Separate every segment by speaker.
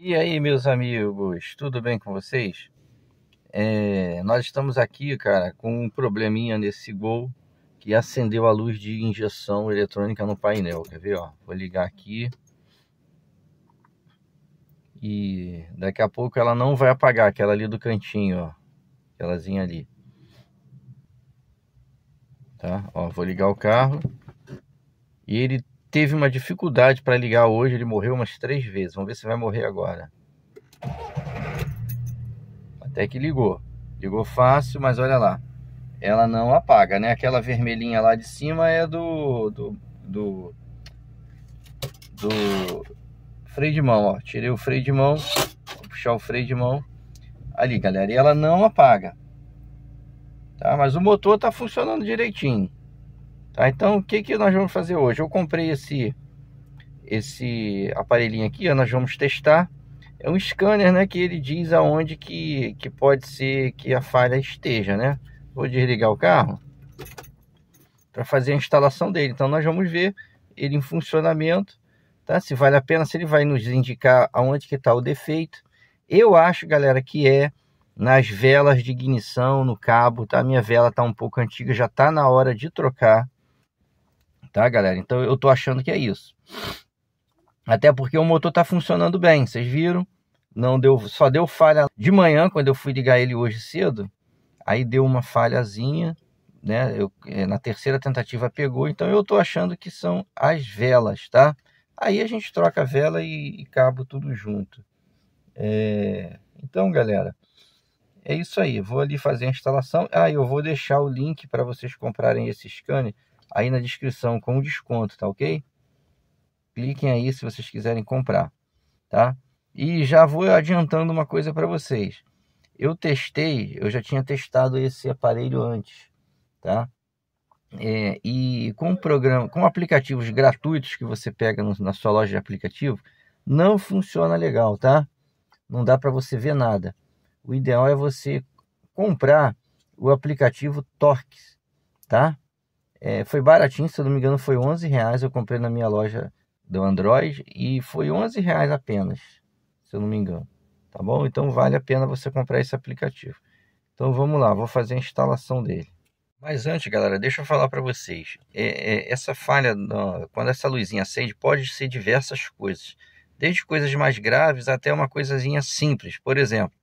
Speaker 1: E aí, meus amigos, tudo bem com vocês? É, nós estamos aqui, cara, com um probleminha nesse gol que acendeu a luz de injeção eletrônica no painel. Quer ver? Ó, vou ligar aqui. E daqui a pouco ela não vai apagar, aquela ali do cantinho, ó. Aquelazinha ali. Tá? Ó, vou ligar o carro. E ele teve uma dificuldade para ligar hoje, ele morreu umas três vezes. Vamos ver se vai morrer agora. Até que ligou. Ligou fácil, mas olha lá. Ela não apaga, né? Aquela vermelhinha lá de cima é do. do. do. do freio de mão, ó. Tirei o freio de mão. Vou puxar o freio de mão. Ali, galera. E ela não apaga. Tá? Mas o motor tá funcionando direitinho. Tá? Então, o que, que nós vamos fazer hoje? Eu comprei esse, esse aparelhinho aqui, ó, nós vamos testar. É um scanner, né, que ele diz aonde que, que pode ser que a falha esteja, né? Vou desligar o carro para fazer a instalação dele. Então, nós vamos ver ele em funcionamento, tá? Se vale a pena, se ele vai nos indicar aonde que está o defeito. Eu acho, galera, que é nas velas de ignição, no cabo, tá? A minha vela tá um pouco antiga, já tá na hora de trocar, tá, galera? Então eu tô achando que é isso. Até porque o motor tá funcionando bem, vocês viram? Não deu, só deu falha de manhã quando eu fui ligar ele hoje cedo. Aí deu uma falhazinha, né? Eu, é, na terceira tentativa pegou, então eu tô achando que são as velas, tá? Aí a gente troca vela e, e cabo tudo junto. É... Então, galera, é isso aí. Vou ali fazer a instalação. Ah, eu vou deixar o link para vocês comprarem esse scanner aí na descrição com desconto, tá ok? Cliquem aí se vocês quiserem comprar, tá? E já vou adiantando uma coisa para vocês. Eu testei, eu já tinha testado esse aparelho antes, tá? É, e com programa, com aplicativos gratuitos que você pega no, na sua loja de aplicativo, não funciona legal, tá? Não dá para você ver nada. O ideal é você comprar o aplicativo Torx, tá? É, foi baratinho, se eu não me engano, foi 11 reais. Eu comprei na minha loja do Android e foi 11 reais apenas, se eu não me engano. Tá bom? Então vale a pena você comprar esse aplicativo. Então vamos lá, vou fazer a instalação dele. Mas antes, galera, deixa eu falar para vocês. É, é, essa falha, quando essa luzinha acende, pode ser diversas coisas. Desde coisas mais graves até uma coisinha simples. Por exemplo,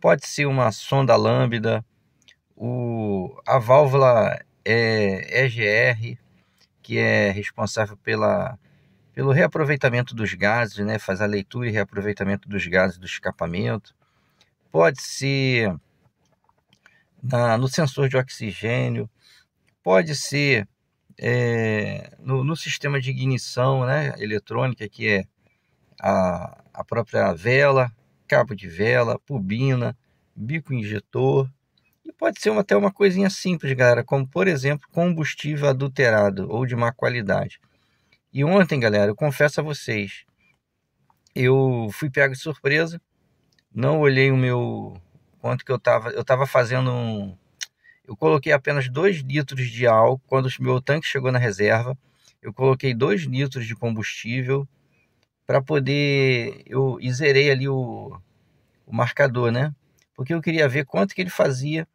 Speaker 1: pode ser uma sonda lambda, o, a válvula é, é EGR, que é responsável pela, pelo reaproveitamento dos gases, né? faz a leitura e reaproveitamento dos gases do escapamento. Pode ser na, no sensor de oxigênio, pode ser é, no, no, sistema de ignição né, eletrônica, que é a, a própria vela, cabo de vela, bobina, bico injetor, pode ser até uma coisinha simples, galera, como por exemplo combustível adulterado ou de má qualidade. E ontem, galera, eu confesso a vocês, eu fui pego de surpresa, não olhei o meu quanto que eu tava, eu tava fazendo um eu coloquei apenas 2 litros de álcool quando o meu tanque chegou na reserva. Eu coloquei 2 litros de combustível para poder eu zerei ali o, o marcador, né? Porque eu queria ver quanto que ele fazia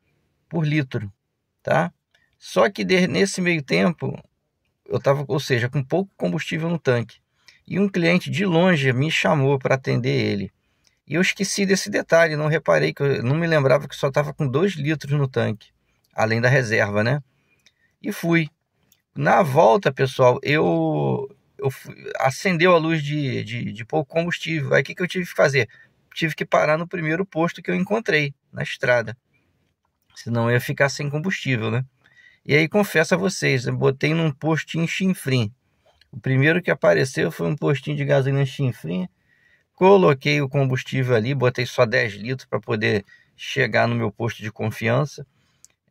Speaker 1: por litro, tá? Só que nesse meio tempo, eu estava, ou seja, com pouco combustível no tanque. E um cliente de longe me chamou para atender ele. E eu esqueci desse detalhe, não reparei, que eu não me lembrava que só estava com dois litros no tanque, além da reserva, né? E fui. Na volta, pessoal, eu, eu fui, acendeu a luz de, de, de pouco combustível. Aí o que, que eu tive que fazer? Tive que parar no primeiro posto que eu encontrei na estrada. Senão ia ficar sem combustível, né? E aí confesso a vocês, eu botei num postinho chinfrim. O primeiro que apareceu foi um postinho de gasolina chinfrim. Coloquei o combustível ali, botei só 10 litros para poder chegar no meu posto de confiança.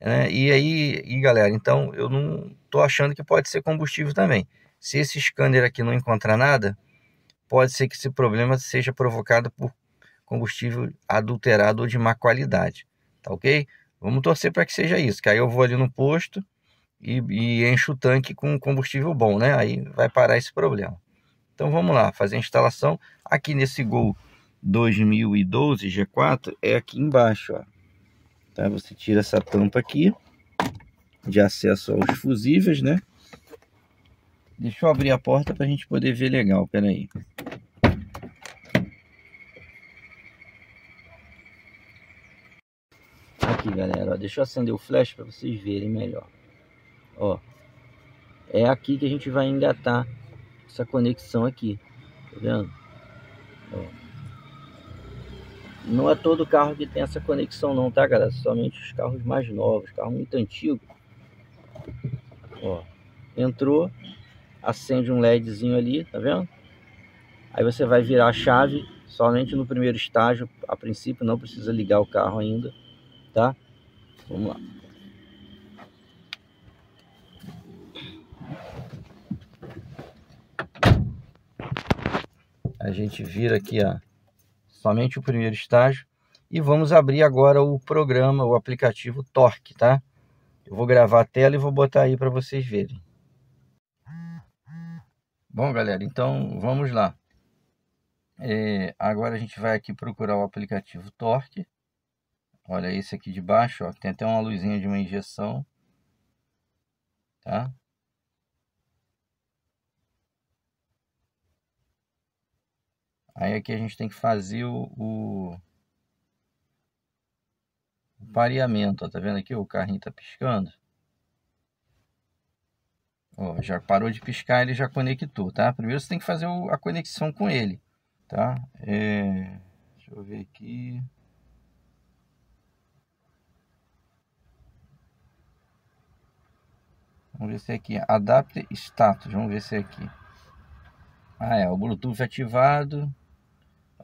Speaker 1: Né? E aí, e galera, então eu não tô achando que pode ser combustível também. Se esse scanner aqui não encontrar nada, pode ser que esse problema seja provocado por combustível adulterado ou de má qualidade, tá ok? Vamos torcer para que seja isso, que aí eu vou ali no posto e, e encho o tanque com combustível bom, né? Aí vai parar esse problema. Então vamos lá, fazer a instalação. Aqui nesse Gol 2012 G4 é aqui embaixo, ó. Tá? Você tira essa tampa aqui de acesso aos fusíveis, né? Deixa eu abrir a porta para a gente poder ver legal, peraí. aí. deixa eu acender o flash para vocês verem melhor. Ó, é aqui que a gente vai engatar essa conexão aqui, tá vendo? Ó. Não é todo carro que tem essa conexão não, tá galera? Somente os carros mais novos, carro muito antigo. Ó, entrou, acende um LEDzinho ali, tá vendo? Aí você vai virar a chave somente no primeiro estágio, a princípio não precisa ligar o carro ainda, tá? Vamos lá. A gente vira aqui a, somente o primeiro estágio e vamos abrir agora o programa, o aplicativo Torque, tá? Eu vou gravar a tela e vou botar aí para vocês verem. Bom, galera, então vamos lá. É, agora a gente vai aqui procurar o aplicativo Torque. Olha esse aqui de baixo, ó, tem até uma luzinha de uma injeção, tá? Aí aqui a gente tem que fazer o, o, o pareamento, ó, tá vendo aqui? O carrinho tá piscando. Ó, já parou de piscar, ele já conectou, tá? Primeiro você tem que fazer o, a conexão com ele, tá? É, deixa eu ver aqui... Vamos ver se é aqui. Adapte status. Vamos ver se é aqui. Ah, é. O Bluetooth ativado.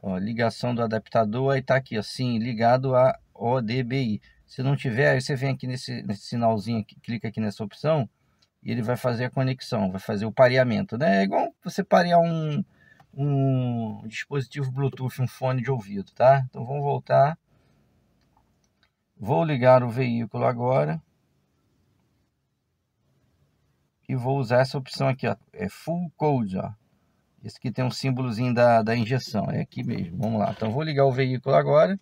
Speaker 1: Ó, ligação do adaptador. Aí tá aqui, ó. Sim, ligado a ODBI. Se não tiver, aí você vem aqui nesse, nesse sinalzinho aqui, clica aqui nessa opção e ele vai fazer a conexão, vai fazer o pareamento, né? É igual você parear um, um dispositivo Bluetooth, um fone de ouvido, tá? Então vamos voltar. Vou ligar o veículo agora e vou usar essa opção aqui, ó, é Full Code, ó. Esse aqui tem um símbolozinho da, da injeção, é aqui mesmo, vamos lá. Então vou ligar o veículo agora.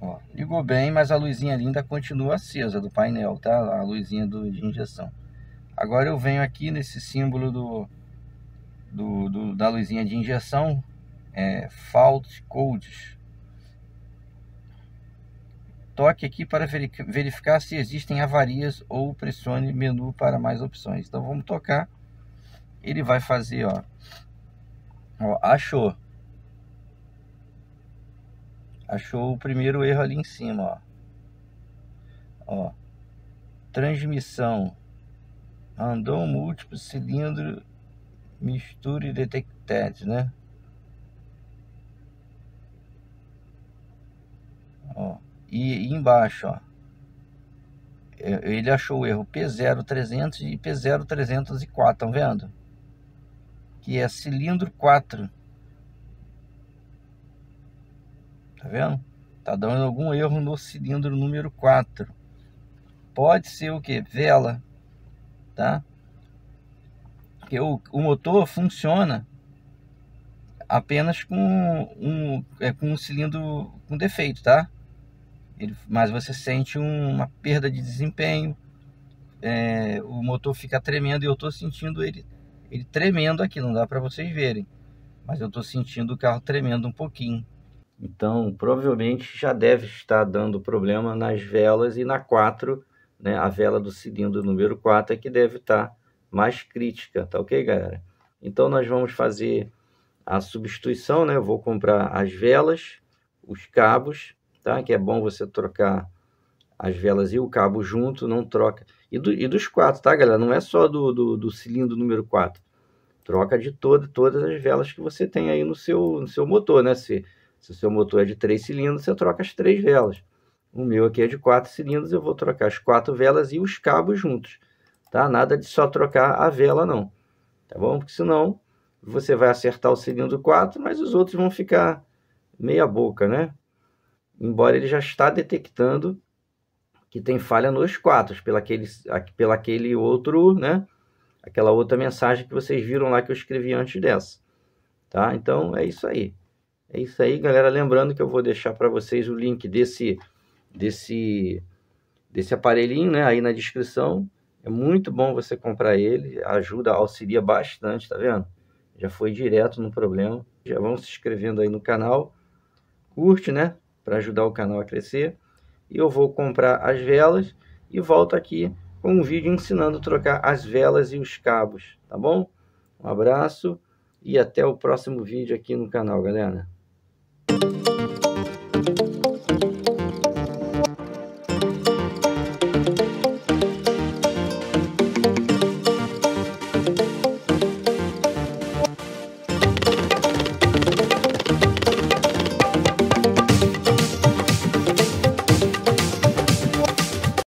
Speaker 1: Ó, ligou bem, mas a luzinha linda continua acesa do painel, tá? A luzinha do, de injeção. Agora eu venho aqui nesse símbolo do, do, do da luzinha de injeção, é, Fault Codes. Toque aqui para verificar se existem avarias ou pressione menu para mais opções. Então vamos tocar. Ele vai fazer, ó. ó achou. Achou o primeiro erro ali em cima, ó. ó transmissão. Andou múltiplo cilindro misture detected, né? Ó e, embaixo, ó, é, ele achou o erro P0300 e P0304, estão vendo? Que é cilindro 4. Tá vendo? Tá dando algum erro no cilindro número 4. Pode ser o que? Vela, tá? Porque o, o motor funciona apenas com um, é, com um cilindro com defeito, tá? Ele, mas você sente um, uma perda de desempenho, é, o motor fica tremendo e eu estou sentindo ele, ele tremendo aqui, não dá para vocês verem, mas eu estou sentindo o carro tremendo um pouquinho. Então, provavelmente já deve estar dando problema nas velas e na 4, né, a vela do cilindro número 4 é que deve estar mais crítica, tá ok, galera? Então, nós vamos fazer a substituição, né? Eu vou comprar as velas, os cabos tá? Que é bom você trocar as velas e o cabo junto, não troca. E, do, e dos quatro, tá, galera? Não é só do, do, do cilindro número 4. Troca de todo, todas as velas que você tem aí no seu, no seu motor, né? Se, se o seu motor é de três cilindros, você troca as três velas. O meu aqui é de quatro cilindros, eu vou trocar as quatro velas e os cabos juntos, tá? Nada de só trocar a vela, não. Tá bom? Porque senão você vai acertar o cilindro 4, mas os outros vão ficar meia boca, né? embora ele já está detectando que tem falha nos quatro, pela aquele, pela aquele outro, né? Aquela outra mensagem que vocês viram lá que eu escrevi antes dessa. Tá? Então é isso aí. É isso aí, galera. Lembrando que eu vou deixar para vocês o link desse desse desse aparelhinho, né, aí na descrição. É muito bom você comprar ele, ajuda, auxilia bastante, tá vendo? Já foi direto no problema. Já vão se inscrevendo aí no canal. Curte, né? para ajudar o canal a crescer. E eu vou comprar as velas e volto aqui com um vídeo ensinando a trocar as velas e os cabos, tá bom? Um abraço e até o próximo vídeo aqui no canal, galera.